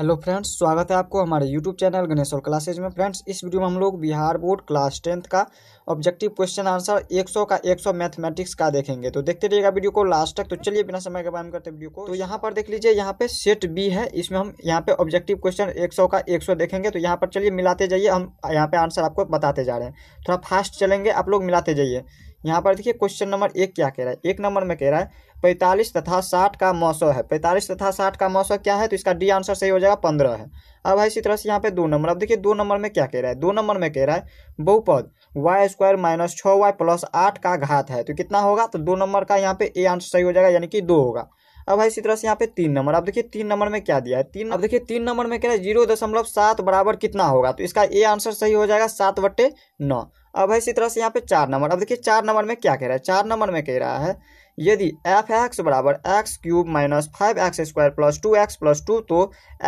hello friends स्वागत है आपको हमारे यूट्यूब चैनल गणेश्वर क्लासेज में फ्रेंड्स इस वीडियो में हम लोग बिहार बोर्ड क्लास टेंथ का ऑब्जेक्टिव क्वेश्चन आंसर 100 का 100 मैथमेटिक्स का देखेंगे तो देखते रहिएगा वीडियो को लास्ट तक तो चलिए बिना समय के बारे करते वीडियो को तो यहाँ पर देख लीजिए यहाँ पे सेट बी है इसमें हम यहाँ पे ऑब्जेक्टिव क्वेश्चन एक का एक देखेंगे तो यहाँ पर चलिए मिलाते जाइए हम यहाँ पे आंसर आपको बताते जा रहे हैं थोड़ा फास्ट चलेंगे आप लोग मिलाते जाइए यहाँ पर देखिए क्वेश्चन नंबर एक क्या कह रहा है एक नंबर में कह रहा है पैंतालीस तथा साठ का मौसम है पैंतालीस तथा साठ का मौसम क्या है तो इसका डी आंसर सही हो जाएगा पंद्रह है अब है इसी तरह से यहाँ पे दो नंबर अब देखिए दो नंबर में क्या कह रहा है दो नंबर में कह रहा है बहुपद वाई स्क्वायर माइनस छः वाई प्लस आठ का घात है तो कितना होगा तो दो नंबर का यहाँ पे ए आंसर सही हो जाएगा यानी कि दो होगा अब इसी तरह से यहाँ पे तीन नंबर अब देखिए तीन नंबर में क्या दिया है तीन अब देखिए तीन नंबर में क्या है जीरो दशमलव सात बराबर कितना होगा तो इसका ए आंसर सही हो जाएगा सात बट्टे नौ अब इसी तरह से यहाँ पे चार नंबर अब देखिए चार नंबर में क्या कह रहा है चार नंबर में कह रहा है यदि एफ एक्स बराबर x cube minus five x square plus two x plus two तो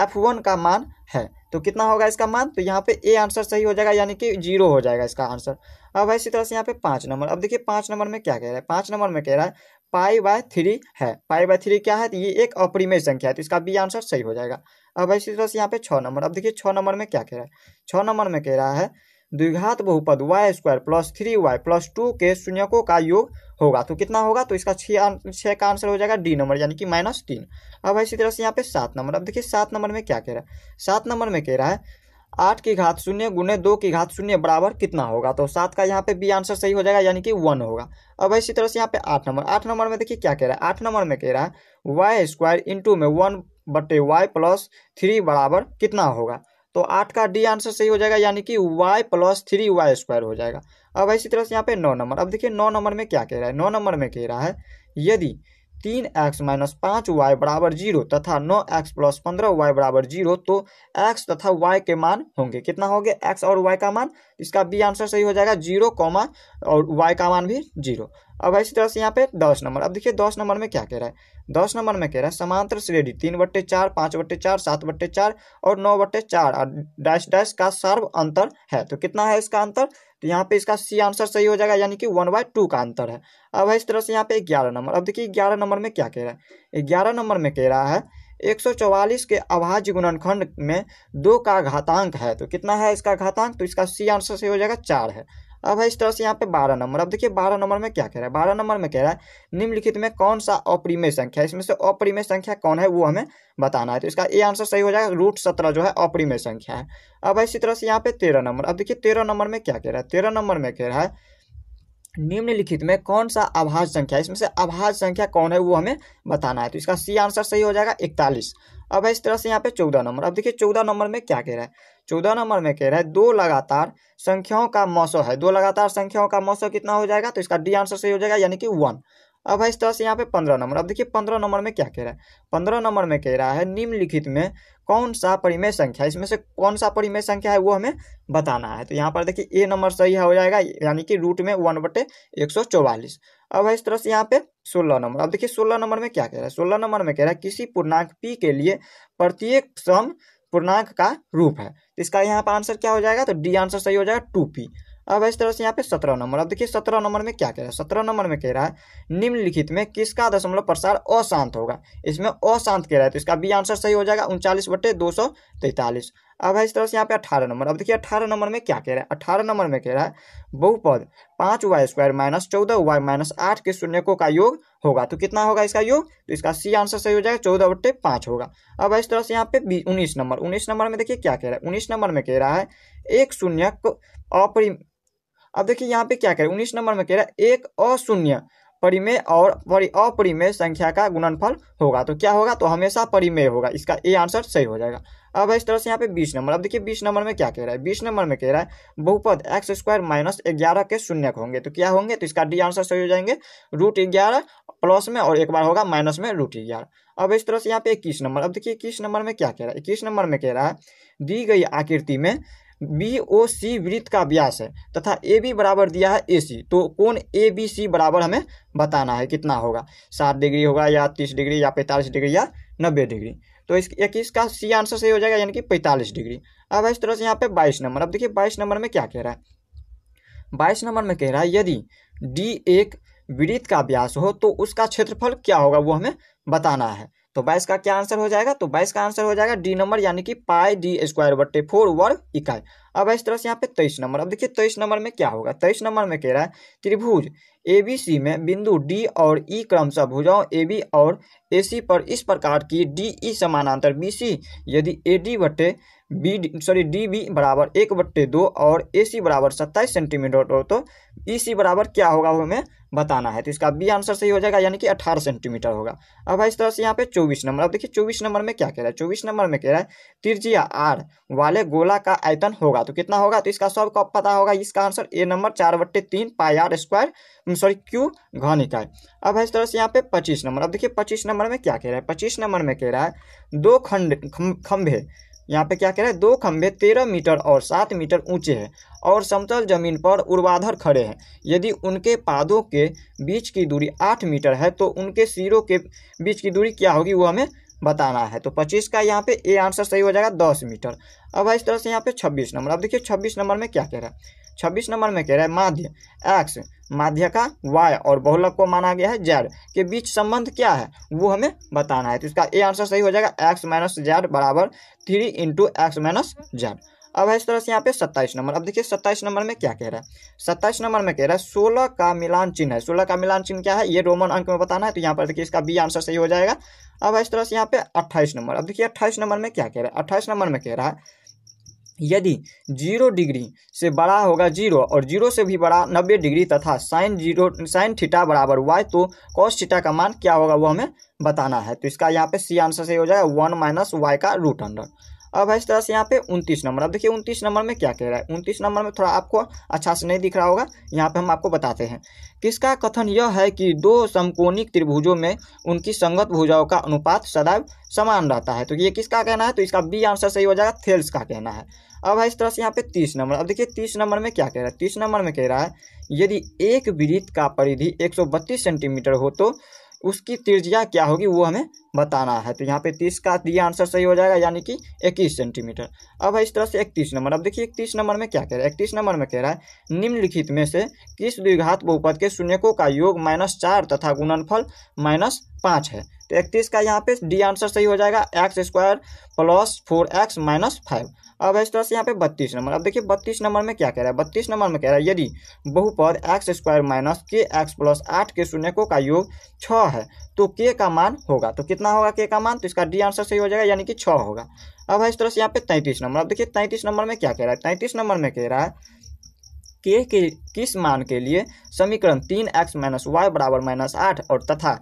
एफ वन का मान है तो कितना होगा इसका मान तो यहाँ पे ए आंसर सही हो जाएगा यानी कि जीरो हो जाएगा इसका आंसर अब इसी तरह से यहाँ पे पाँच नंबर अब देखिए पाँच नंबर में क्या कह रहा है पाँच नंबर में कह रहा है पाई बाय थ्री है पाई बाय थ्री क्या है तो ये एक अपरिमेय संख्या है तो इसका बी आंसर सही हो जाएगा अब इसी तरह से यहाँ पे छः नंबर अब देखिए छः नंबर में क्या कह रहा है छः नंबर में कह रहा है द्विघात बहुपद y square plus three y plus two के शून्यकों का योग होगा तो कितना होगा तो इसका छः छः का आंसर हो जाएगा डी नंबर यानी कि माइनस तीन अब इसी तरह से यहाँ पे सात नंबर अब देखिए सात नंबर में क्या कह रहा है सात नंबर में कह रहा है आठ की घात शून्य गुने दो की घात शून्य बराबर कितना होगा तो सात का यहाँ पे बी आंसर सही हो जाएगा यानी कि वन होगा अब इसी तरह से यहाँ पे आठ नंबर आठ नंबर में देखिए क्या कह रहा है आठ नंबर में कह रहा है वाई स्क्वायर इंटू में वन बटे वाई प्लस थ्री बराबर कितना होगा तो आठ का डी आंसर सही हो जाएगा यानी कि y plus three y square हो जाएगा अब इसी तरह से यहाँ पे नौ नंबर अब देखिए नौ नंबर में क्या कह रहा है नौ नंबर में कह रहा है यदि तीन एक्स माइनस पाँच वाई बराबर जीरो तथा नौ एक्स प्लस पंद्रह वाई बराबर जीरो तो एक्स तथा वाई के मान होंगे कितना हो गया एक्स और वाई का मान इसका बी आंसर सही हो जाएगा जीरो कॉमा और वाई का मान भी जीरो अब इसी तरह से यहाँ पे दस नंबर अब देखिए दस नंबर में क्या कह रहा है दस नंबर में कह रहा है समांतर श्रेणी तीन बट्टे चार पाँच बट्टे चार सात बट्टे चार और नौ बट्टे चार और डैश डैश का सर्व अंतर है तो कितना है इसका अंतर तो यहाँ पे इसका सी आंसर सही हो जाएगा यानी कि वन बाय टू का अंतर है अब इस तरह से यहाँ पे ग्यारह नंबर अब देखिए ग्यारह नंबर में क्या कह रहा है ग्यारह नंबर में कह रहा है 144 के अभाज्य गुणनखंड में दो का घातांक है तो कितना है इसका घातांक तो इसका सी आंसर सही हो जाएगा चार है अब है इस तरह से यहाँ पे बारह नंबर अब देखिए बारह नंबर में क्या कह रहा है बारह नंबर में कह रहा है निम्नलिखित में कौन सा अप्रीमेय संख्या इसमें से अप्रीमेय संख्या कौन है वो हमें बताना है तो इसका ए आंसर सही हो जाएगा रूट सत्रह जो है अप्रीमेय संख्या है अब है इसी तरह से यहाँ पे तेरह नंबर अब देखिए तेरह नंबर में क्या कह रहा है तेरह नंबर में कह रहा है निम्नलिखित में कौन सा आभाज संख्या इसमें से आभाज संख्या कौन है वो हमें बताना है तो इसका सी आंसर सही हो जाएगा इकतालीस अब इस तरह से यहाँ पे चौदह नंबर अब देखिए चौदह नंबर में क्या कह रहा है चौदह नंबर में कह रहा है दो लगातार संख्याओं का मौसम है दो लगातार संख्याओं का मौसम कितना हो जाएगा तो इसका डी आंसर सही हो जाएगा यानी कि वन अब है इस तरह से यहाँ पे पंद्रह नंबर अब देखिए पंद्रह नंबर में क्या कह रहा है पंद्रह नंबर में कह रहा है निम्नलिखित में कौन सा परिमेय संख्या इसमें से कौन सा परिमेय संख्या है वो हमें बताना है तो यहाँ पर देखिए ए नंबर सही हो जाएगा यानी कि रूट में वन बटे एक सौ चौवालीस अब है इस तरह से यहाँ पे सोलह नंबर अब देखिए सोलह नंबर में क्या कह रहा है सोलह नंबर में कह रहा है किसी पूर्णांक पी के लिए प्रत्येक सम पूर्णांक का रूप है तो इसका यहाँ पर आंसर क्या हो जाएगा तो डी आंसर सही हो जाएगा टू पी अब इस तरह से यहाँ पे सत्रह नंबर अब देखिए सत्रह नंबर में क्या कह रहा है सत्रह नंबर में कह रहा है निम्नलिखित में किसका दशमलव प्रसार अशांत होगा इसमें अशांत कह रहा है तो इसका बी आंसर सही हो जाएगा उनचालीस बटे दो सौ तैंतालीस अब इस तरह से यहाँ पे अठारह नंबर अब देखिए अठारह नंबर में क्या कह रहा है अठारह नंबर में कह रहा है बहुपद पाँच वाई स्क्वायर माइनस चौदह वाई माइनस आठ के शून्य को का योग होगा तो कितना होगा इसका योग तो इसका सी आंसर सही हो जाएगा चौदह बट्टे पाँच होगा अब इस तरह से यहाँ पे उन्नीस नंबर उन्नीस नंबर में देखिए क्या कह रहा है उन्नीस नंबर में कह रहा है एक शून्य अपरि अब देखिए यहाँ पे क्या कह रहा है उन्नीस नंबर में कह रहा है एक अशून्य परिमेय और परि अपरिमेय संख्या का गुणनफल होगा तो क्या होगा तो हमेशा परिमेय होगा इसका ए आंसर सही हो जाएगा अब इस तरह से यहाँ पे बीस नंबर अब देखिए बीस नंबर में क्या कह रहा है बीस नंबर में कह रहा है बहुपद एक्स स्क्वायर माइनस ग्यारह के शून्य होंगे तो क्या होंगे तो इसका डी आंसर सही हो जाएंगे रूट ग्यारह प्लस में और एक बार होगा माइनस में रूट ग्यारह अब इस तरह से यहाँ पे इक्कीस नंबर अब देखिए इक्कीस नंबर में क्या कह रहा है इक्कीस नंबर में कह रहा है दी गई आकृति में बी ओ सी वृत्त का व्यास है तथा ए बी बराबर दिया है ए सी तो कौन ए बी सी बराबर हमें बताना है कितना होगा सात डिग्री होगा या तीस डिग्री या पैंतालीस डिग्री या नब्बे डिग्री तो इस एक इसका सी आंसर सही हो जाएगा यानी कि पैंतालीस डिग्री अब इस तरह से यहाँ पे बाईस नंबर अब देखिए बाईस नंबर में क्या कह रहा है बाईस नंबर में कह रहा है यदि डी एक वृत्त का व्यास हो तो उसका क्षेत्रफल क्या होगा वो हमें बताना है तो बाईस का क्या आंसर हो जाएगा तो बाईस का आंसर हो जाएगा डी नंबर यानी कि पाई डी स्क्वायर बट्टे फोर वर्ग इकाई अब इस तरह से यहाँ पे तेईस नंबर अब देखिए तेईस नंबर में क्या होगा तेईस नंबर में कह रहा है त्रिभुज ए बी सी में बिंदु डी और ई e क्रमशः भुजाओं ए बी और ए सी पर इस प्रकार की डी ई e समानांतर बी सी यदि ए डी बट्टे बी सॉरी डी बी बराबर एक बट्टे दो और ए सी बराबर सत्ताईस सेंटीमीटर हो तो ई e सी बराबर क्या होगा हमें बताना है तो इसका बी आंसर सही हो जाएगा यानी कि अठारह सेंटीमीटर होगा अब भाई इस तरह से यहाँ पे चौबीस नंबर अब देखिए चौबीस नंबर में क्या कह रहा है चौबीस नंबर में कह रहा है त्रिज्या आर वाले गोला का आयतन होगा तो कितना होगा तो इसका सब कब पता होगा इसका आंसर ए नंबर चार बट्टे तीन पाईआर स्क्वायर सॉरी क्यू घन इकाई अब इस तरह से यहाँ पे पच्चीस नंबर अब देखिए पच्चीस नंबर में क्या कह रहा है पच्चीस नंबर में कह रहा है दो खंड खंभे यहाँ पे क्या कह रहे हैं दो खंभे तेरह मीटर और सात मीटर ऊंचे हैं और समतल जमीन पर उर्वाधर खड़े हैं यदि उनके पादों के बीच की दूरी आठ मीटर है तो उनके सिरों के बीच की दूरी क्या होगी वो हमें बताना है तो पच्चीस का यहाँ पे ए आंसर सही हो जाएगा दस मीटर अब इस तरह से यहाँ पे छब्बीस नंबर अब देखिए छब्बीस नंबर में क्या कह रहा है छब्बीस नंबर में कह रहा है माध्य एक्स माध्य का वाय और बहुलक को माना गया है जेड के बीच संबंध क्या है वो हमें बताना है तो इसका ए आंसर सही हो जाएगा एक्स माइनस जेड बराबर three into x minus z अब है इस तरह से यहाँ पे सत्ताईस नंबर अब देखिए सत्ताईस नंबर में क्या कह रहा है सत्ताईस नंबर में कह रहा है सोलह का मिलान चिन्ह है सोलह का मिलान चिन्ह क्या है ये रोमन अंक में बताना है तो यहाँ पर देखिए इसका बी आंसर सही हो जाएगा अब है इस तरह से यहाँ पे अट्ठाईस नंबर अब देखिए अट्ठाईस नंबर में क्या कह रहा है अट्ठाईस नंबर में कह रहा है यदि जीरो डिग्री से बड़ा होगा जीरो और जीरो से भी बड़ा नब्बे डिग्री तथा साइन जीरो साइन थीटा बराबर वाई तो कॉस थीटा का मान क्या होगा वो हमें बताना है तो इसका यहाँ पे सी आंसर सही हो जाएगा वन माइनस वाई का रूट अंडर अब है इस तरह से यहाँ पे उनतीस नंबर अब देखिए उनतीस नंबर में क्या कह रहा है उनतीस नंबर में थोड़ा आपको अच्छा से नहीं दिख रहा होगा यहाँ पे हम आपको बताते हैं किसका कथन यह है कि दो समकोणिक त्रिभुजों में उनकी संगत भुजाओं का अनुपात सदैव समान रहता है तो ये किसका कहना है तो इसका बी आंसर सही हो जाएगा थेल्स का कहना है अब है इस तरह से यहाँ पे तीस नंबर अब देखिए तीस नंबर में क्या कह रहा है तीस नंबर में कह रहा है यदि एक वृत्त का परिधि एक सेंटीमीटर हो तो उसकी त्रिज्या क्या होगी वो हमें बताना है तो यहाँ पे तीस का दिया आंसर सही हो जाएगा यानी कि इक्कीस सेंटीमीटर अब है इस तरह से इकतीस नंबर अब देखिए इकतीस नंबर में क्या कह रहा है इकतीस नंबर में कह रहा है निम्नलिखित में से किस द्विघात बहुपद के शून्यकों का योग माइनस चार तथा गुणनफल माइनस पाँच है तो इकतीस का यहाँ पे डी आंसर सही हो जाएगा x square plus four x minus five अब इस तरह से यहाँ पे बत्तीस नंबर अब देखिए बत्तीस नंबर में क्या कह रहा है बत्तीस नंबर में कह रहा है यदि बहुपद x square minus k x plus आठ के शून्य को का योग छः है तो के का मान होगा तो कितना होगा के का मान तो इसका डी आंसर सही हो जाएगा यानी कि छः होगा अब इस तरह से यहाँ पे तैंतीस नंबर अब देखिए तैंतीस नंबर में क्या कह रहा है तैंतीस नंबर में कह रहा है के के किस मान के लिए समीकरण तीन एक्स माइनस वाई बराबर माइनस आठ और तथा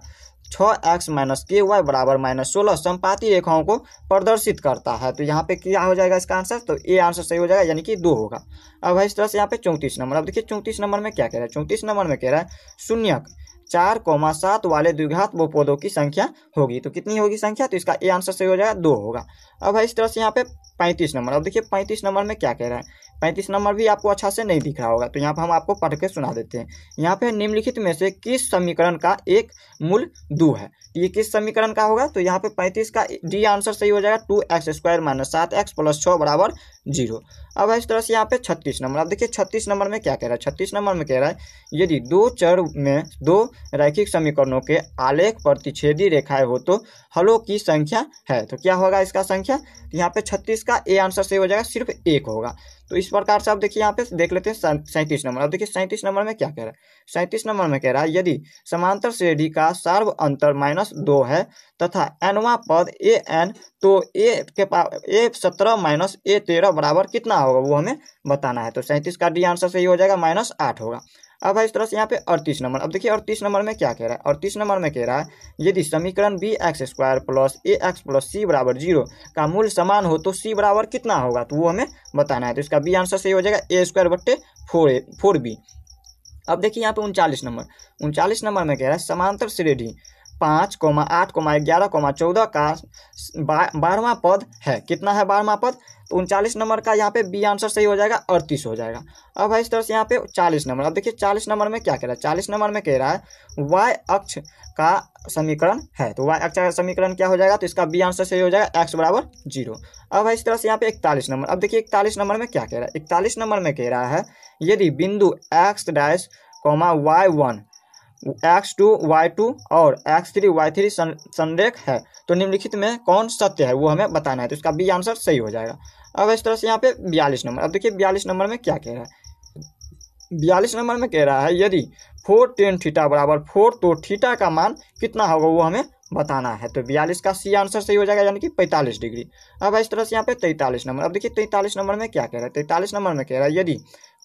छः एक्स माइनस के वाई बराबर माइनस सोलह संपाती रेखाओं को प्रदर्शित करता है तो यहाँ पे क्या हो जाएगा इसका आंसर तो ए आंसर सही हो जाएगा यानी कि दो होगा अब है इस तरह से यहाँ पे चौंतीस नंबर अब देखिए चौंतीस नंबर में क्या कह रहा है चौंतीस नंबर में कह रहा है शून्यक चार कोमा सात वाले द्विघात पौधों की संख्या होगी तो कितनी होगी संख्या तो इसका ए आंसर सही हो जाएगा दो होगा अब है इस तरह से यहाँ पे पैंतीस नंबर अब देखिए पैंतीस नंबर में क्या कह रहा है पैंतीस नंबर भी आपको अच्छा से नहीं दिख रहा होगा तो यहाँ पर हम आपको पढ़ के सुना देते हैं यहाँ पे निम्नलिखित में से किस समीकरण का एक मूल दो है ये किस समीकरण का होगा तो यहाँ पे पैंतीस का डी आंसर सही हो जाएगा टू एक्स स्क्वायर माइनस सात एक्स प्लस छः बराबर जीरो अब इस तरह से यहाँ पे छत्तीस नंबर अब देखिए छत्तीस नंबर में क्या कह रहा है छत्तीस नंबर में कह रहा है यदि दो चर में दो रैखिक समीकरणों के आलेख प्रतिच्छेदी रेखाएं हो तो हलो की संख्या है तो क्या होगा इसका संख्या यहाँ पे छत्तीस का ए आंसर सही हो जाएगा सिर्फ एक होगा तो इस प्रकार से आप देखिए यहाँ पे देख लेते हैं सैंतीस नंबर अब देखिए सैंतीस नंबर में क्या कह रहा है सैंतीस नंबर में कह रहा है यदि समांतर श्रेणी का सर्व अंतर माइनस दो है तथा एनवा पद ए एन तो ए के पास ए सत्रह माइनस ए तेरह बराबर कितना होगा वो हमें बताना है तो सैंतीस का डी आंसर सही हो जाएगा माइनस आठ होगा अब है इस तरह से यहाँ पे अड़तीस नंबर अब देखिए अड़तीस नंबर में क्या कह रहा है अड़तीस नंबर में कह रहा है यदि समीकरण b x square plus a x plus सी बराबर जीरो का मूल समान हो तो सी बराबर कितना होगा तो वो हमें बताना है तो इसका बी आंसर सही हो जाएगा ए स्क्वायर बट्टे फोर ए फोर बी अब देखिए यहाँ पे उनचालीस नंबर उनचालीस नंबर में कह रहा है समांतर श्रेणी पाँच कोमा आठ कोमा ग्यारह कोमा चौदह का बारहवा पद है कितना है बारहवा पद तो उनचालीस नंबर का यहाँ पे बी आंसर सही हो जाएगा अड़तीस हो जाएगा अब है इस तरह से यहाँ पे चालीस नंबर अब देखिए चालीस नंबर में क्या कह रहा है चालीस नंबर में कह रहा है वाई अक्ष का समीकरण है तो वाई अक्ष का समीकरण क्या हो जाएगा तो इसका बी आंसर सही हो जाएगा एक्स बराबर जीरो अब है इस तरह से यहाँ पे इकतालीस नंबर अब देखिए इकतालीस नंबर में क्या कह रहा है इकतालीस नंबर में कह रहा है यदि बिंदु x dash comma y one x two y two और एक्स थ्री वाई थ्री संरेख है तो निम्नलिखित में कौन सत्य है वो हमें बताना है तो इसका बी आंसर सही हो जाएगा अब इस तरह से यहाँ पे बयालीस नंबर अब देखिए बयालीस नंबर में क्या कह रहा है बयालीस नंबर में कह रहा है यदि फोर टेन थीटा बराबर फोर तो थीटा का मान कितना होगा वो हमें बताना है तो बयालीस का सी आंसर सही हो जाएगा यानी कि पैंतालीस डिग्री अब इस तरह से यहाँ पे तैंतालीस नंबर अब देखिए तैंतालीस नंबर में क्या कह रहा है तैंतालीस नंबर में कह रहा है यदि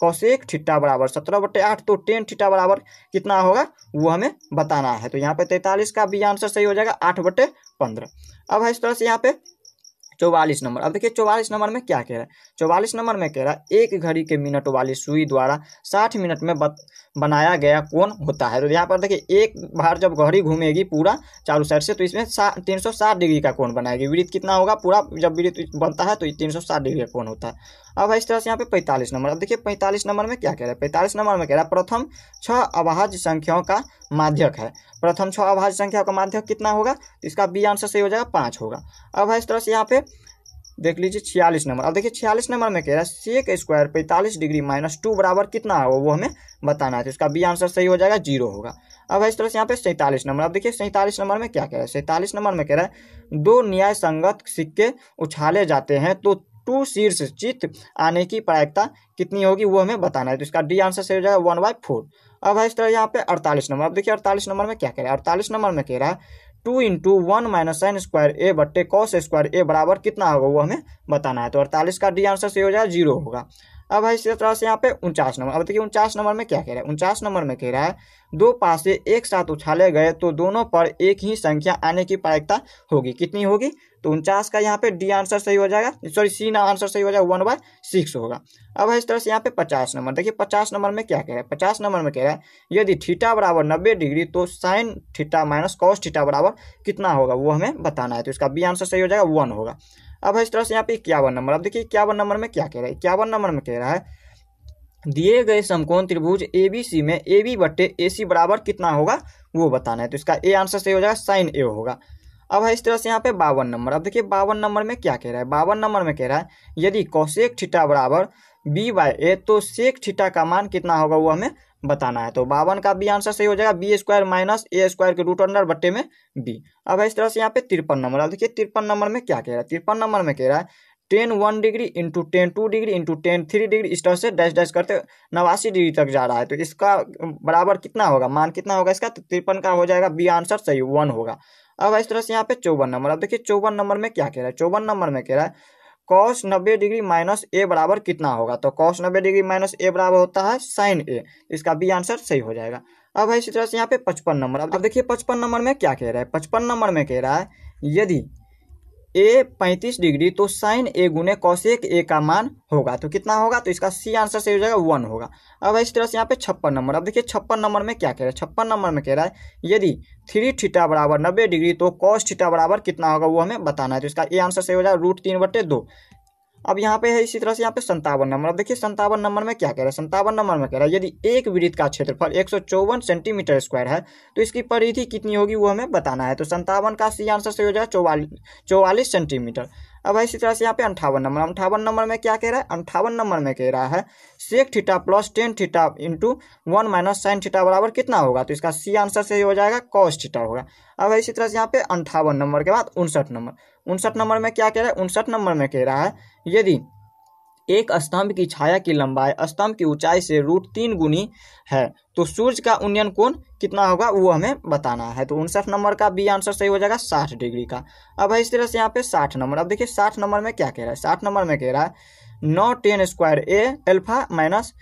एक ठिट्टा बराबर सत्रह बटे आठ तो टेन ठिट्टा बराबर कितना होगा वो हमें बताना है तो यहाँ पे तैंतालीस का भी आंसर सही हो जाएगा आठ बटे पंद्रह अब है इस तरह से यहाँ पे चौवालीस नंबर अब देखिए चौवालीस नंबर में क्या कह रहा है चौवालीस नंबर में कह रहा है एक घड़ी के मिनट वाली सुई द्वारा साठ मिनट में बत, बनाया गया कौन होता है तो यहाँ पर देखिए एक बार जब घड़ी घूमेगी पूरा चारों साइड से तो इसमें तीन सौ साठ डिग्री का कौन बनाएगी वृत्त कितना होगा पूरा जब वृत्त बनता है तो तीन सौ साठ डिग्री का कौन होता है अब इस तरह से यहाँ पे पैंतालीस नंबर अब देखिए पैंतालीस नंबर में क्या कह रहा है पैंतालीस नंबर में कह रहा है प्रथम छह अभाज्य संख्याओं का माध्यक है प्रथम छ अभाज्य संख्या का माध्यक कितना होगा तो इसका बी आंसर सही हो जाएगा पाँच होगा अब है इस तरह से यहाँ पे देख लीजिए छियालीस नंबर अब देखिए छियालीस नंबर में कह रहा है सेक स्क्वायर पैंतालीस डिग्री माइनस टू बराबर कितना होगा वो हमें बताना है तो इसका बी आंसर सही हो जाएगा जीरो होगा अब है इस तरह से यहाँ पे सैंतालीस नंबर अब देखिए सैंतालीस नंबर में क्या कह रहा है सैंतालीस नंबर में कह रहा है दो न्याय संगत सिक्के उछाले जाते हैं तो टू शीर्ष चित्त आने की प्रायिकता कितनी होगी वो हमें बताना है तो इसका डी आंसर सही हो जाएगा वन बाई फोर अब है इस तरह यहाँ पे अड़तालीस नंबर अब देखिए अड़तालीस नंबर में क्या कह रहा है अड़तालीस नंबर में कह रहा है two into one minus sine square a बट्टे कॉस स्क्वायर ए बराबर कितना होगा वो हमें बताना है तो अड़तालीस का डी आंसर से हो जाएगा जीरो होगा अब है इसी तरह से यहाँ पे उनचास नंबर अब देखिए उनचास नंबर में क्या कह रहा है उनचास नंबर में कह रहा है दो से एक साथ उछाले गए तो दोनों पर एक ही संख्या आने की प्रायिकता होगी कितनी होगी तो उनचास का यहाँ पे डी आंसर सही हो जाएगा सॉरी सी ना आंसर सही हो जाएगा वन बाय सिक्स होगा अब इस तरह से यहाँ पे पचास नंबर देखिए पचास नंबर में क्या कह रहा है पचास नंबर में कह रहा है यदि थीटा बराबर नब्बे डिग्री तो sine theta minus cos theta बराबर कितना होगा वो हमें बताना है तो इसका बी आंसर सही हो जाएगा वन होगा अब है इस तरह से यहाँ पे इक्यावन नंबर अब देखिए इक्यावन नंबर में क्या कह रहा है इक्यावन नंबर में कह रहा है दिए गए समकोण त्रिभुज ए बी सी में ए बी बट्टे ए सी बराबर कितना होगा वो बताना है तो इसका ए आंसर सही हो जाएगा साइन ए होगा अब है इस तरह से यहाँ पे बावन नंबर अब देखिए बावन नंबर में क्या कह रहा है बावन नंबर में कह रहा है यदि कौशेक ठीटा बराबर बी बाय ए तो शेख ठीटा का मान कितना होगा वो हमें बताना है तो बावन का भी आंसर सही हो जाएगा b square minus a square के रूट अंडर बट्टे में बी अब है इस तरह से यहाँ पे तिरपन नंबर अब देखिए तिरपन नंबर में क्या कह रहा है तिरपन नंबर में कह रहा है tan one degree into tan two degree into tan three degree इस तरह से डैश डैश करते नवासी डिग्री तक जा रहा है तो इसका बराबर कितना होगा मान कितना होगा इसका तो तिरपन का हो जाएगा बी आंसर सही वन होगा अब इस तरह से यहाँ पे चौवन नंबर अब देखिए चौवन नंबर में क्या कह रहा है चौवन नंबर में कह रहा है कॉस नब्बे डिग्री माइनस ए बराबर कितना होगा तो कॉस नब्बे डिग्री माइनस ए बराबर होता है साइन ए इसका बी आंसर सही हो जाएगा अब है इसी तरह से यहाँ पे पचपन नंबर अब देखिए पचपन नंबर में क्या कह रहा है पचपन नंबर में कह रहा है यदि ए पैंतीस डिग्री तो साइन ए गुने कौशिक ए का मान होगा तो कितना होगा तो इसका सी आंसर सही हो जाएगा वन होगा अब इस तरह से यहाँ पे छप्पन नंबर अब देखिए छप्पन नंबर में क्या कह रहा है छप्पन नंबर में कह रहा है यदि थ्री ठीटा बराबर नब्बे डिग्री तो कॉस ठीटा बराबर कितना होगा वो हमें बताना है तो इसका ए आंसर सही हो जाएगा रूट तीन बटे दो अब यहाँ पे है इसी तरह से यहाँ पे संतावन नंबर अब देखिए संतावन नंबर में क्या कह रहा है संतावन नंबर में कह रहा है यदि एक वृत्त का क्षेत्रफल एक सेंटीमीटर स्क्वायर है तो इसकी परिधि कितनी होगी वो हमें बताना है तो संतावन का सी आंसर से हो जाएगा चौवालीस चौवालीस सेंटीमीटर अब इसी तरह से यहाँ पे अंठावन नंबर अंठावन नंबर में क्या कह रहा है अंठावन नंबर में कह रहा है sec theta plus tan theta into one minus sine theta बराबर कितना होगा तो इसका सी आंसर से हो जाएगा कॉस थीटा होगा अब इसी तरह से यहाँ पे अंठावन नंबर के बाद उनसठ नंबर उनसठ नंबर में क्या कह रहा है उनसठ नंबर में कह रहा है यदि एक स्तंभ की छाया की लंबाई स्तंभ की ऊंचाई से रूट तीन गुनी है तो सूर्य का उन्नयन कोण कितना होगा वो हमें बताना है तो उनसठ नंबर का बी आंसर सही हो जाएगा साठ डिग्री का अब इस तरह से यहाँ पे साठ नंबर अब देखिए साठ नंबर में क्या कह रहा है साठ नंबर में कह रहा है नौ tan square a alpha minus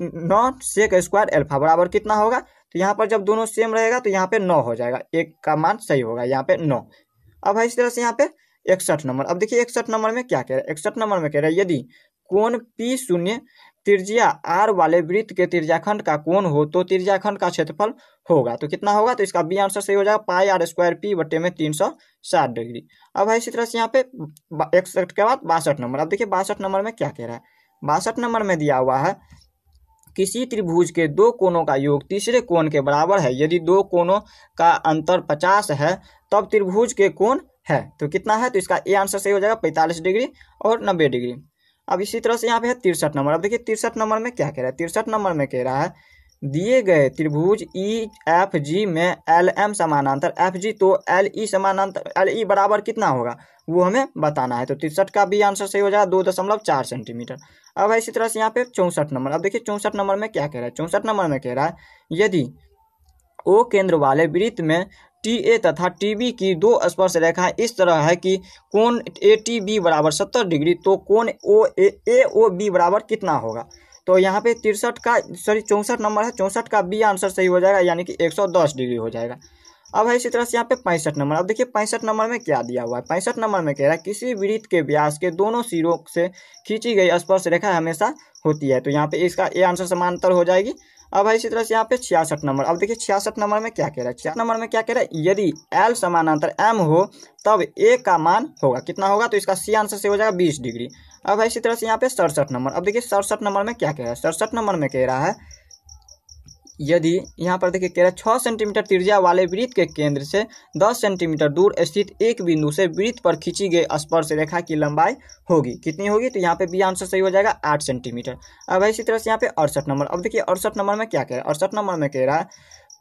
नौ सेक स्क्वायर एल्फा बराबर कितना होगा तो यहाँ पर जब दोनों सेम रहेगा तो यहाँ पे नौ हो जाएगा एक का मान सही होगा यहाँ पे नौ अब इस तरह से यहाँ पे इकसठ नंबर अब देखिए इकसठ नंबर में क्या कह रहा है इकसठ नंबर में कह रहा है यदि कोण पी शून्य त्रिज्या आर वाले वृत्त के त्रिज्याखंड का कोण हो तो त्रिज्याखंड का क्षेत्रफल होगा तो कितना होगा तो इसका बी आंसर सही हो जाएगा पाई आर स्क्वायर पी बटे में तीन सौ साठ डिग्री अब है इसी तरह से यहाँ पे इकसठ के बाद बासठ नंबर अब देखिए बासठ नंबर में क्या कह रहा है बासठ नंबर में दिया हुआ है किसी त्रिभुज के दो कोणों का योग तीसरे कोण के बराबर है यदि दो कोणों का अंतर पचास है तब त्रिभुज के कोण है तो कितना है तो इसका ए आंसर सही हो जाएगा पैंतालीस डिग्री और नब्बे डिग्री अब इसी तरह से यहाँ पे है तिरसठ नंबर अब देखिए तिरसठ नंबर में क्या कह रहा है तिरसठ नंबर में कह रहा है दिए गए त्रिभुज ई एफ जी में एल एम समानांतर एफ जी तो एल ई e समानांतर एल ई e बराबर कितना होगा वो हमें बताना है तो तिरसठ का भी आंसर सही हो जाएगा दो दशमलव चार सेंटीमीटर अब इसी तरह से यहाँ पे चौंसठ नंबर अब देखिए चौंसठ नंबर में क्या कह रहा है चौंसठ नंबर में कह रहा है यदि ओ केंद्र वाले वृत्त में टी ए तथा टी बी की दो स्पर्श रेखाएं इस तरह है कि कोण ए टी बी बराबर सत्तर डिग्री तो कोण ओ ए, ए ओ बी बराबर कितना होगा तो यहाँ पे तिरसठ का सॉरी चौंसठ नंबर है चौंसठ का बी आंसर सही हो जाएगा यानी कि दस डिग्री हो जाएगा अब है इसी तरह से यहाँ पे पैंसठ नंबर अब देखिए पैंसठ नंबर में क्या दिया हुआ है पैंसठ नंबर में कह रहा है किसी वृत्त के व्यास के दोनों सिरों से खींची गई स्पर्श रेखा हमेशा होती है तो यहाँ पे इसका ए आंसर समांतर हो जाएगी अब है इसी तरह से यहाँ पे छियासठ नंबर अब देखिए छियासठ नंबर में क्या कह रहा है छियासठ नंबर में क्या कह रहा है यदि एल समानांतर एम हो तब ए का मान होगा कितना होगा तो इसका सी आंसर से हो जाएगा बीस डिग्री अब है इसी तरह से यहाँ पे सड़सठ नंबर अब देखिए सड़सठ नंबर में क्या कह रहा है सड़सठ नंबर में कह रहा है यदि यहाँ पर देखिए कह रहा है छः सेंटीमीटर त्रिज्या वाले वृत्त के केंद्र से दस सेंटीमीटर दूर स्थित एक बिंदु से वृत्त पर खींची गई स्पर्श रेखा की लंबाई होगी कितनी होगी तो यहाँ पे बी आंसर सही हो जाएगा आठ सेंटीमीटर अब इसी तरह से यहाँ पे अड़सठ नंबर अब देखिए अड़सठ नंबर में क्या कह रहा है अड़सठ नंबर में कह रहा है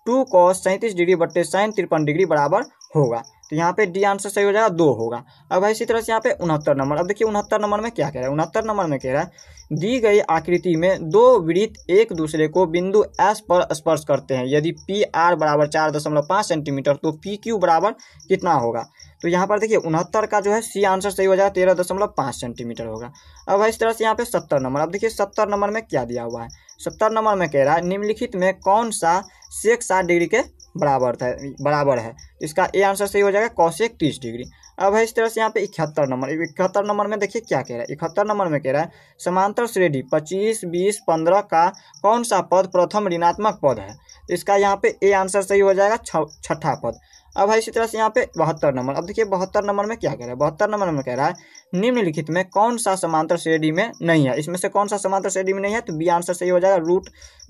टू कॉस सैंतीस डिग्री बट्टे साइन तिरपन डिग्री बराबर होगा तो यहाँ पे डी आंसर सही हो जाएगा दो होगा अब इसी तरह से यहाँ पे उनहत्तर नंबर अब देखिए उनहत्तर नंबर में क्या कह रहा है उनहत्तर नंबर में कह रहा है दी गई आकृति में दो वृत्त एक दूसरे को बिंदु एस पर स्पर्श करते हैं यदि पी आर बराबर चार दशमलव पाँच सेंटीमीटर तो पी क्यू बराबर कितना होगा तो यहाँ पर देखिए उनहत्तर का जो है सी आंसर सही हो जाएगा तेरह दशमलव पाँच सेंटीमीटर होगा अब इस तरह से यहाँ पे सत्तर नंबर अब देखिए सत्तर नंबर में क्या दिया हुआ है सत्तर नंबर में कह रहा है निम्नलिखित में कौन सा शेख सात डिग्री के बराबर था बराबर है इसका ए आंसर सही हो जाएगा कौशिक तीस डिग्री अब है इस तरह से यहाँ पे इकहत्तर नंबर इकहत्तर नंबर में देखिए क्या कह रहा है इकहत्तर नंबर में कह रहा है समांतर श्रेणी पच्चीस बीस पंद्रह का कौन सा पद प्रथम ऋणात्मक पद है इसका यहाँ पे ए आंसर सही हो जाएगा छठा पद अब है इसी तरह से यहाँ पे बहत्तर नंबर अब देखिए बहत्तर नंबर में क्या कह रहा है बहत्तर नंबर में कह रहा है निम्नलिखित में कौन सा समांतर श्रेणी में नहीं है इसमें से कौन सा समांतर श्रेणी में नहीं है तो बी आंसर सही हो जाएगा रूट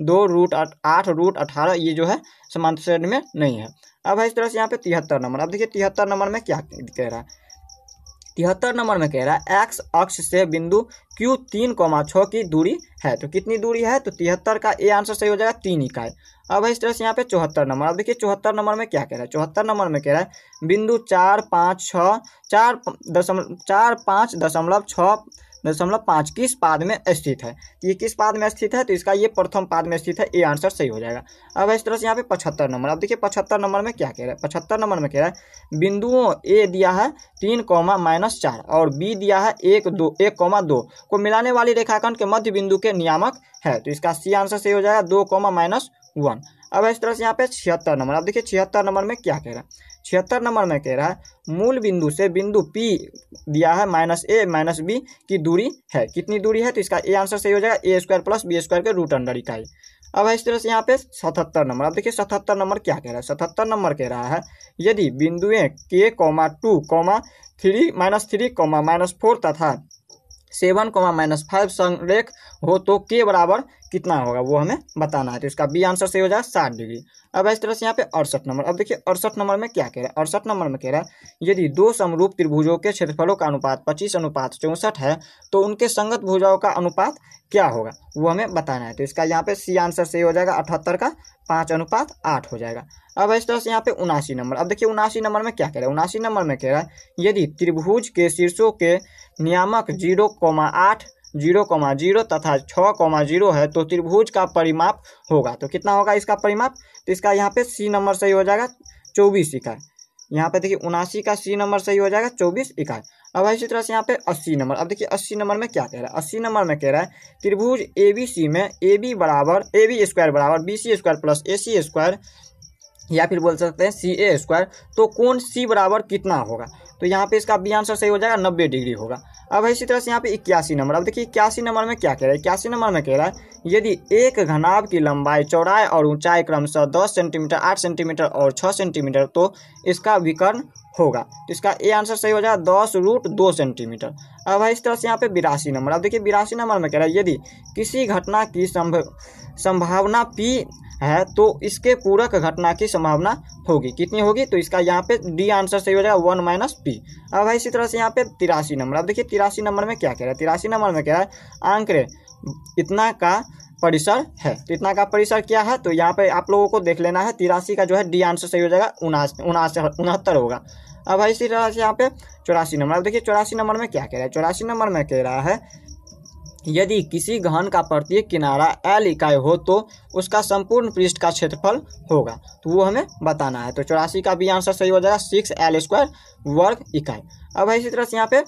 दो रूट आठ रूट अठारह ये जो है समांतर श्रेणी में नहीं है अब है इस तरह से यहाँ पे तिहत्तर नंबर अब देखिए तिहत्तर नंबर में क्या कह रहा है तिहत्तर नंबर में कह रहा है एक्स अक्ष से बिंदु क्यू तीन कौमा छः की दूरी है तो कितनी दूरी है तो तिहत्तर का ए आंसर सही हो जाएगा तीन इकाई अब इस तरह से यहाँ पे चौहत्तर नंबर अब देखिए चौहत्तर नंबर में क्या कह रहा है चौहत्तर नंबर में कह रहा है बिंदु चार पाँच छः चार दशमलव चार पाँच दशमलव छः दशमलव पाँच किस पाद में स्थित है तो ये किस पाद में स्थित है तो इसका ये प्रथम पाद में स्थित है ये आंसर सही हो जाएगा अब इस तरह से यहाँ पे पचहत्तर नंबर अब देखिए पचहत्तर नंबर में क्या कह रहा है पचहत्तर नंबर में कह रहा है बिंदुओं ए दिया है तीन कौमा माइनस चार और बी दिया है एक दो एक कौमा दो को मिलाने वाली रेखाखंड के मध्य बिंदु के नियामक है तो इसका सी आंसर सही हो जाएगा दो कौमा माइनस वन अब इस तरह से यहाँ पे छिहत्तर नंबर अब देखिए छिहत्तर नंबर में क्या कह रहा है छिहत्तर नंबर में कह रहा है मूल बिंदु से बिंदु पी दिया है माइनस ए माइनस बी की दूरी है कितनी दूरी है तो इसका ए आंसर सही हो जाएगा a square plus b square के रूट अंडर इकाई अब इस तरह से यहाँ पे सतहत्तर नंबर अब देखिए सतहत्तर नंबर क्या कह रहा है सतहत्तर नंबर कह रहा है यदि बिंदुएं K comma two comma three minus three comma minus four तथा सेवन कोमा माइनस फाइव संरेख हो तो के बराबर कितना होगा वो हमें बताना है तो इसका बी आंसर सही हो जाएगा साठ डिग्री अब इस तरह से यहाँ पे अड़सठ नंबर अब देखिए अड़सठ नंबर में क्या कह रहा है अड़सठ नंबर में कह रहा है यदि दो समरूप त्रिभुजों के क्षेत्रफलों का अनुपात पच्चीस अनुपात चौंसठ है तो उनके संगत भुजाओं का अनुपात क्या होगा वो हमें बताना है तो इसका यहाँ पे सी आंसर सही हो जाएगा अठहत्तर का पाँच अनुपात आठ हो जाएगा अब इस तरह से यहाँ पे उनासी नंबर अब देखिए उनासी नंबर में क्या कह रहा है उनासी नंबर में कह रहा है यदि त्रिभुज के शीर्षों के नियामक जीरो कौमा आठ जीरो कौमा जीरो तथा छः कौमा जीरो है तो त्रिभुज का परिमाप होगा तो कितना होगा इसका परिमाप तो इसका यहाँ पे सी नंबर सही हो जाएगा चौबीस इकाई यहाँ पे देखिए उनासी का सी नंबर सही हो जाएगा चौबीस इकाई अब इसी तरह से यहाँ पे अस्सी नंबर अब देखिए अस्सी नंबर में क्या कह रहा है अस्सी नंबर में कह रहा है त्रिभुज ए बी सी में ए बी बराबर ए बी स्क्वायर बराबर B C square plus A C square या फिर बोल सकते हैं सी ए स्क्वायर तो कौन सी बराबर कितना होगा तो यहाँ पे इसका भी आंसर सही हो जाएगा नब्बे डिग्री होगा अब इसी तरह से यहाँ पे इक्यासी नंबर अब देखिए इक्यासी नंबर में क्या कह रहा है इक्यासी नंबर में कह रहा है यदि एक घनाब की लंबाई चौड़ाई और ऊंचाई क्रमशः दस सेंटीमीटर आठ सेंटीमीटर और छः सेंटीमीटर तो इसका विकर्ण होगा तो इसका ए आंसर सही हो जाएगा दस रूट दो सेंटीमीटर अब है इस तरह से यहाँ पे बिरासी नंबर अब देखिए बिरासी नंबर में कह रहा है यदि किसी घटना की संभव संभावना पी है तो इसके पूरक घटना की संभावना होगी कितनी होगी तो इसका यहाँ पे डी आंसर सही हो जाएगा वन माइनस पी अब भाई इसी तरह से यहाँ पे तिरासी नंबर अब देखिए तिरासी नंबर में क्या कह रहा है तिरासी नंबर में कह रहा है आंकड़े इतना का परिसर है तो इतना का परिसर क्या है तो यहाँ पे आप लोगों को देख लेना है तिरासी का जो है डी आंसर सही हो जाएगा उनास उनासी उनहत्तर होगा अब है इसी तरह से यहाँ पे चौरासी नंबर अब देखिए चौरासी नंबर में क्या कह रहा है चौरासी नंबर में कह रहा है यदि किसी गहन का प्रत्येक किनारा एल इकाई हो तो उसका संपूर्ण पृष्ठ का क्षेत्रफल होगा तो वो हमें बताना है तो चौरासी का भी आंसर सही हो जाएगा सिक्स एल स्क्वायर वर्ग इकाई अब इसी तरह से यहाँ पे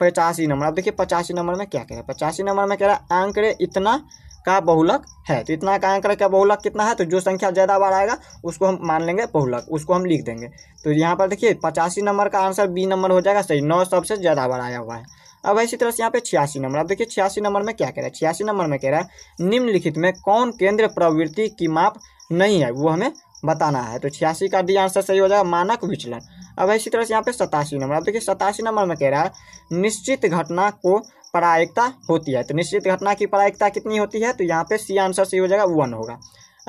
पचासी नंबर अब देखिए पचासी नंबर में क्या कह रहा है पचासी नंबर में कह रहा है आंकड़े इतना का बहुलक है तो इतना का आंकड़ा का बहुलक कितना है तो जो संख्या ज़्यादा बार आएगा उसको हम मान लेंगे बहुलक उसको हम लिख देंगे तो यहाँ पर देखिए पचासी नंबर का आंसर बी नंबर हो जाएगा सही नौ सबसे ज़्यादा बार आया हुआ है अब इसी तरह से यहाँ पे छियासी नंबर अब देखिए छियासी नंबर में क्या कह रहा है छियासी नंबर में कह रहा है निम्नलिखित में कौन केंद्र प्रवृत्ति की माप नहीं है वो हमें बताना है तो छियासी का डी आंसर सही हो जाएगा मानक विचलन अब इसी तरह से यहाँ पे सतासी नंबर अब देखिए सतासी नंबर में कह रहा है निश्चित घटना को प्रायिकता होती है तो निश्चित घटना की प्रायिकता कितनी होती है तो यहाँ पे सी आंसर सही हो जाएगा वन होगा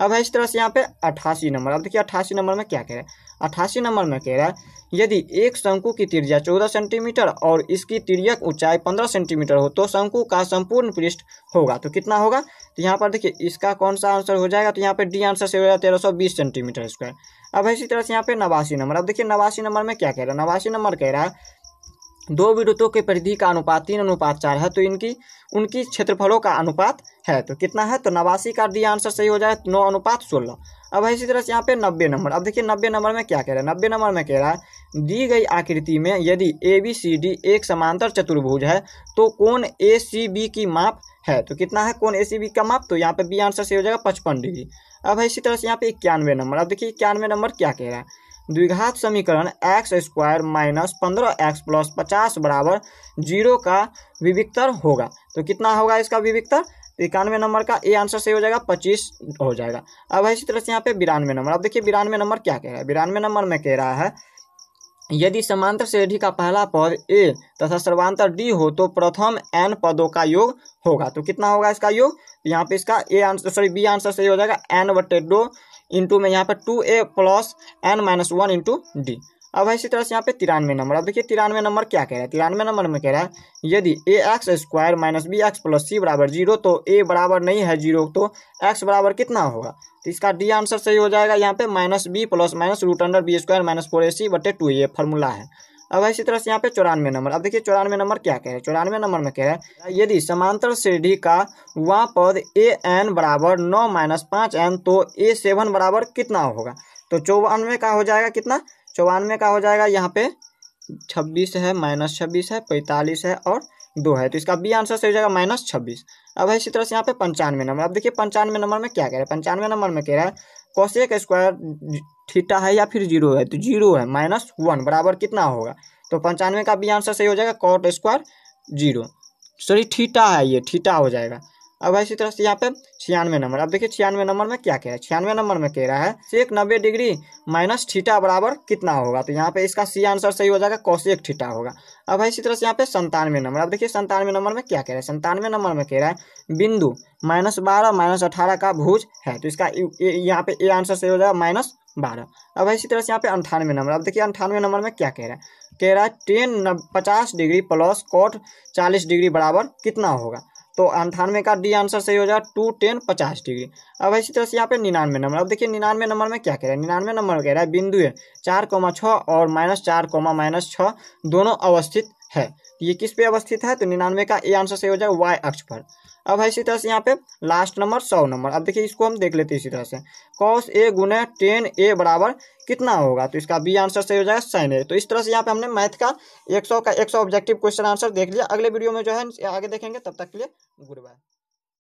अब है इस तरह से यहाँ पे अट्ठासी नंबर अब देखिए अट्ठासी नंबर में क्या कह रहा है अट्ठासी नंबर में कह रहा है यदि एक शंकु की त्रिज्या चौदह सेंटीमीटर और इसकी तिरक ऊंचाई पंद्रह सेंटीमीटर हो तो शंकु का संपूर्ण पृष्ठ होगा तो कितना होगा तो यहाँ पर देखिए इसका कौन सा आंसर हो जाएगा तो यहाँ पे डी आंसर से हो जाएगा तेरह सौ बीस सेंटीमीटर स्क्वायर अब इसी तरह से यहाँ पे नवासी नंबर अब देखिए नवासी नंबर में क्या कह रहा है नवासी नंबर कह रहा है दो विद्युतों के परिधि का अनुपात तीन अनुपात चार है तो इनकी उनकी क्षेत्रफलों का अनुपात है तो कितना है तो नवासी का दिया आंसर सही हो जाए तो नौ अनुपात सोलह अब है इसी तरह से यहाँ पे नब्बे नंबर अब देखिए नब्बे नंबर में क्या कह रहा है नब्बे नंबर में कह रहा है दी गई आकृति में यदि ए बी सी डी एक समांतर चतुर्भुज है तो कौन ए सी बी की माप है तो कितना है कौन ए सी बी का माप तो यहाँ पे बी आंसर सही हो जाएगा पचपन डिग्री अब है इसी तरह से यहाँ पे इक्यानवे नंबर अब देखिए इक्यानवे नंबर क्या कह रहा है द्विघात समीकरण एक्स स्क्वायर माइनस पंद्रह एक्स प्लस पचास बराबर जीरो का विविकतर होगा तो कितना होगा इसका विविकतर इक्यानवे नंबर का ए आंसर सही हो जाएगा पच्चीस हो जाएगा अब इसी तरह से यहाँ पे बिरानवे नंबर अब देखिए बिरानवे नंबर क्या कह रहा है बिरानवे नंबर में कह रहा है यदि समांतर श्रेणी का पहला पद ए तथा सर्वांतर डी हो तो प्रथम एन पदों का योग होगा तो कितना होगा इसका योग यहाँ पे इसका A answer sorry B answer सही हो जाएगा एन बटे दो इंटू में यहाँ पर two A plus N minus one into D अब इसी तरह से यहाँ पे तिरानवे नंबर अब देखिए तिरानवे नंबर क्या कह रहा है तिरानवे नंबर में कह रहा है यदि A x square minus B x plus सी बराबर जीरो तो ए बराबर नहीं है जीरो तो एक्स बराबर कितना होगा तो इसका डी आंसर सही हो जाएगा यहाँ पे minus B plus minus root under B square minus four A C बटे टू ये फॉर्मूला है अब इसी तरह से यहाँ पे चौरानवे नंबर अब देखिए चौरानवे नंबर क्या कह रहे हैं चौरानवे नंबर में कह रहे हैं यदि समांतर श्रेणी का वहाँ पद ए एन बराबर नौ माइनस पाँच एन तो ए सेवन बराबर कितना होगा तो चौवानवे का हो जाएगा कितना चौवानवे का हो जाएगा यहाँ पे छब्बीस है माइनस छब्बीस है पैंतालीस है और दो है तो इसका बी आंसर सही हो जाएगा माइनस छब्बीस अब इसी तरह से यहाँ पे पंचानवे नंबर अब देखिए पंचानवे नंबर में क्या कह रहे हैं पंचानवे नंबर में कह रहा है कोशेक स्क्वायर थीटा है या फिर जीरो है तो जीरो है माइनस वन बराबर कितना होगा तो पंचानवे का भी आंसर सही हो जाएगा cot square zero sorry theta है ये थीटा हो जाएगा अब इसी तरह से यहाँ पे छियानवे नंबर अब देखिए छियानवे नंबर में क्या कह रहा है छियानवे नंबर में कह रहा है तो एक नब्बे डिग्री माइनस ठीटा बराबर कितना होगा तो यहाँ पे इसका सी आंसर सही हो जाएगा एक ठीटा होगा अब इसी तरह से यहाँ पे संतानवे नंबर अब देखिए संतानवे नंबर में क्या कह रहा है संतानवे नंबर में कह रहा है बिंदु माइनस बारह माइनस अठारह का भूज है तो इसका यहाँ पे ए आंसर सही हो जाएगा माइनस बारह अब इसी तरह से यहाँ पे अंठानवे नंबर अब देखिए अंठानवे नंबर में क्या कह रहा है कह रहा है टेन पचास डिग्री प्लस कोट चालीस डिग्री बराबर कितना होगा तो अंठानवे का डी आंसर सही हो जाएगा टू टेन पचास डिग्री अब इसी तरह से यहाँ पे निन्यानवे नंबर अब देखिए निन्यानवे नंबर में क्या कह रहा है निन्यानवे नंबर कह रहा है बिंदु है चार कोमा छः और माइनस चार कोमा माइनस छः दोनों अवस्थित है ये किस पे अवस्थित है तो निन्यानवे का ए आंसर सही हो जाएगा वाई अक्ष पर अब है इसी तरह से यहाँ पे लास्ट नंबर सौ नंबर अब देखिए इसको हम देख लेते हैं इसी तरह से कॉस ए गुने टेन ए बराबर कितना होगा तो इसका बी आंसर सही हो जाएगा साइन ए तो इस तरह से यहाँ पे हमने मैथ का एक सौ का एक सौ ऑब्जेक्टिव क्वेश्चन आंसर देख लिया अगले वीडियो में जो है आगे देखेंगे तब तक के लिए गुड बाय